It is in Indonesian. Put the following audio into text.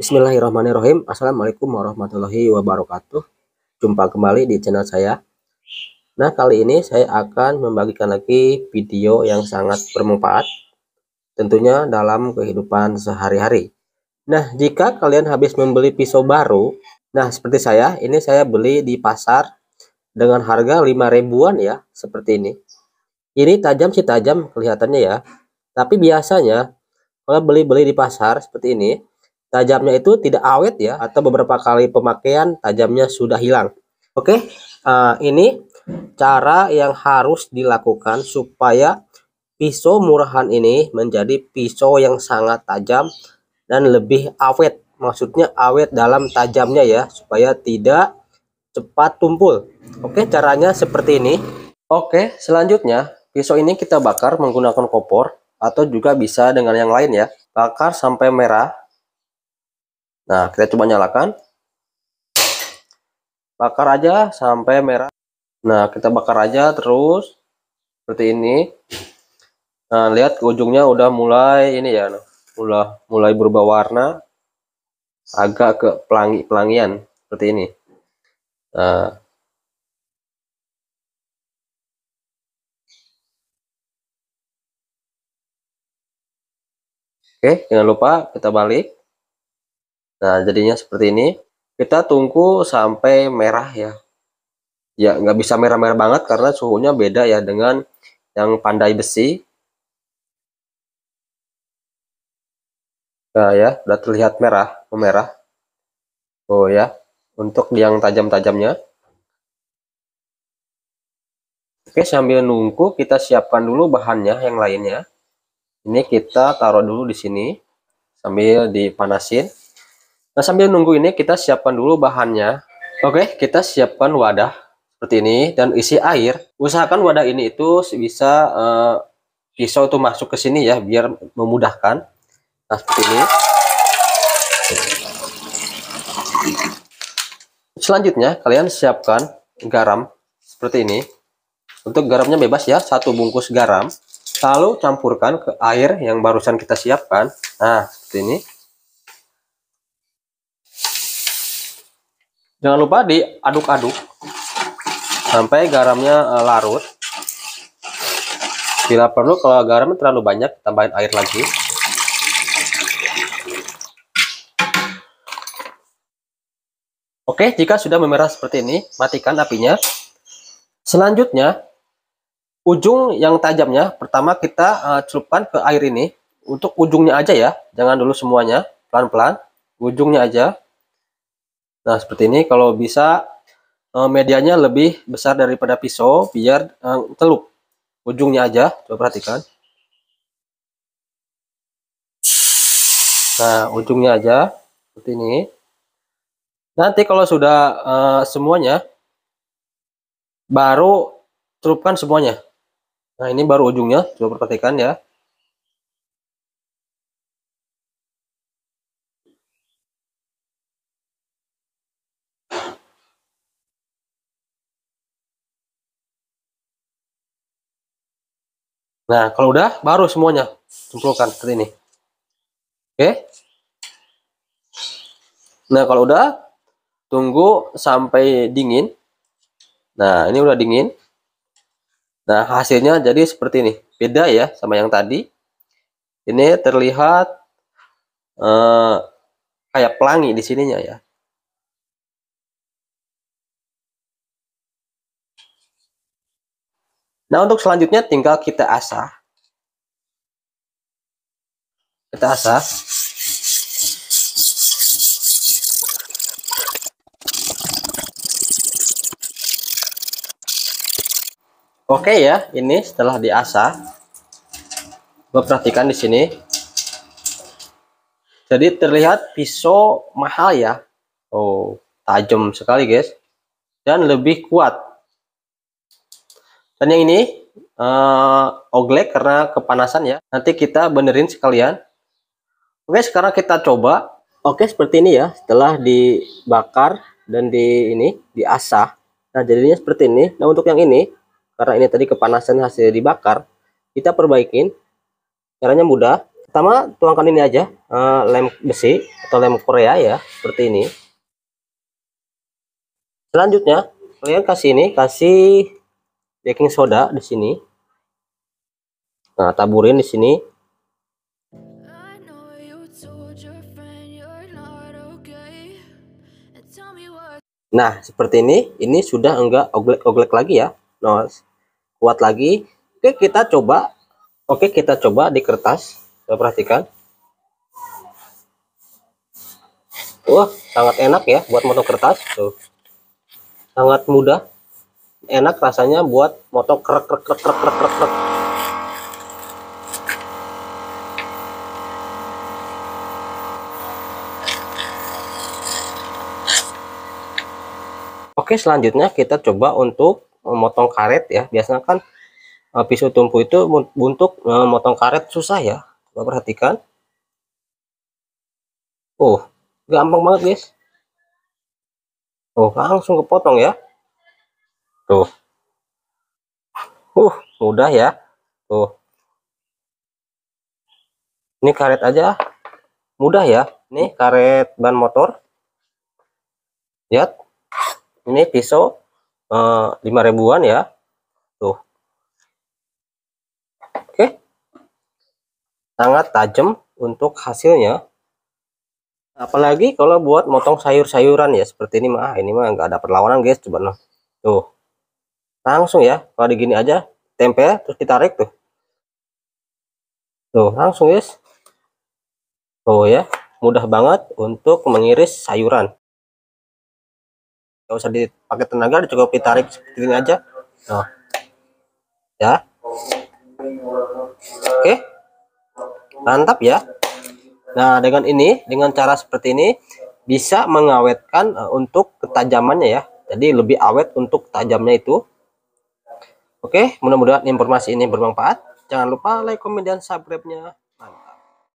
Bismillahirrahmanirrahim. Assalamualaikum warahmatullahi wabarakatuh. Jumpa kembali di channel saya. Nah, kali ini saya akan membagikan lagi video yang sangat bermanfaat tentunya dalam kehidupan sehari-hari. Nah, jika kalian habis membeli pisau baru, nah seperti saya, ini saya beli di pasar dengan harga 5 ribuan ya, seperti ini. Ini tajam sih tajam kelihatannya ya. Tapi biasanya kalau beli-beli di pasar seperti ini, tajamnya itu tidak awet ya atau beberapa kali pemakaian tajamnya sudah hilang. Oke, okay? uh, eh, ini cara yang harus dilakukan supaya pisau murahan ini menjadi pisau yang sangat tajam dan lebih awet. Maksudnya awet dalam tajamnya ya supaya tidak cepat tumpul. Oke, okay? caranya seperti ini. Oke, okay, selanjutnya pisau ini kita bakar menggunakan kompor atau juga bisa dengan yang lain ya. Bakar sampai merah Nah, kita coba nyalakan. Bakar aja sampai merah. Nah, kita bakar aja terus seperti ini. Nah, lihat ke ujungnya udah mulai ini ya, nah, udah mulai berubah warna agak ke pelangi-pelangian seperti ini. Nah, Oke, jangan lupa kita balik. Nah, jadinya seperti ini. Kita tunggu sampai merah ya. Ya, nggak bisa merah-merah banget karena suhunya beda ya dengan yang pandai besi. Nah, ya, udah terlihat merah, memerah. Oh ya, untuk yang tajam-tajamnya. Oke, sambil nunggu kita siapkan dulu bahannya yang lainnya. Ini kita taruh dulu di sini sambil dipanasin. Nah, sambil nunggu ini kita siapkan dulu bahannya. Oke, kita siapkan wadah seperti ini dan isi air. Usahakan wadah ini itu bisa uh, pisau itu masuk ke sini ya biar memudahkan. Nah, seperti ini. Selanjutnya, kalian siapkan garam seperti ini. Untuk garamnya bebas ya, satu bungkus garam. Lalu campurkan ke air yang barusan kita siapkan. Nah, seperti ini. jangan lupa diaduk-aduk sampai garamnya eh, larut bila perlu kalau garamnya terlalu banyak tambahin air lagi Oke, jika sudah memerah seperti ini, matikan apinya. Selanjutnya, ujung yang tajamnya, pertama kita uh, celupkan ke air ini. Untuk ujungnya aja ya, jangan dulu semuanya, pelan-pelan. Ujungnya aja, Nah, seperti ini kalau bisa eh, medianya lebih besar daripada pisau biar uh, eh, telup ujungnya aja coba perhatikan nah ujungnya aja seperti ini nanti kalau sudah uh, semuanya baru celupkan semuanya nah ini baru ujungnya coba perhatikan ya Nah, kalau udah baru semuanya cemplungkan seperti ini. Oke. Nah, kalau udah tunggu sampai dingin. Nah, ini udah dingin. Nah, hasilnya jadi seperti ini. Beda ya sama yang tadi. Ini terlihat uh, kayak pelangi di sininya ya. Nah, untuk selanjutnya tinggal kita asah. Kita asah. Oke ya, ini setelah diasah. Coba perhatikan di sini. Jadi terlihat pisau mahal ya. Oh, tajam sekali, guys. Dan lebih kuat dan yang ini uh, eh, oglek karena kepanasan ya. Nanti kita benerin sekalian. Oke, sekarang kita coba. Oke, seperti ini ya. Setelah dibakar dan di ini diasah. Nah, jadinya seperti ini. Nah, untuk yang ini karena ini tadi kepanasan hasil dibakar, kita perbaikin. Caranya mudah. Pertama, tuangkan ini aja, uh, lem besi atau lem Korea ya, seperti ini. Selanjutnya, kalian kasih ini, kasih baking soda di sini. Nah, taburin di sini. Nah, seperti ini, ini sudah enggak oglek-oglek lagi ya. Nah, kuat lagi. Oke, kita coba. Oke, kita coba di kertas. Kita perhatikan. Wah, sangat enak ya buat motong kertas. Tuh. Sangat mudah enak rasanya buat motor krek krek krek krek krek krek, krek. Oke selanjutnya kita coba untuk memotong karet ya biasanya kan eh, pisau tumpu itu untuk memotong eh, karet susah ya coba perhatikan oh gampang banget guys oh langsung kepotong ya Tuh. Uh, udah ya. Tuh. Ini karet aja. Mudah ya. Ini karet ban motor. Lihat. Ini pisau e, eh, 5 ribuan ya. Tuh. Oke. Sangat tajam untuk hasilnya. Apalagi kalau buat motong sayur-sayuran ya seperti ini mah ah, ini mah nggak ada perlawanan guys coba nah. Tuh langsung ya kalau digini aja tempel terus ditarik tuh tuh langsung guys oh ya mudah banget untuk mengiris sayuran nggak usah dipakai tenaga cukup ditarik seperti ini aja nah ya oke mantap ya nah dengan ini dengan cara seperti ini bisa mengawetkan eh, untuk ketajamannya ya jadi lebih awet untuk tajamnya itu Oke, mudah-mudahan informasi ini bermanfaat. Jangan lupa like, komen, dan subscribe-nya.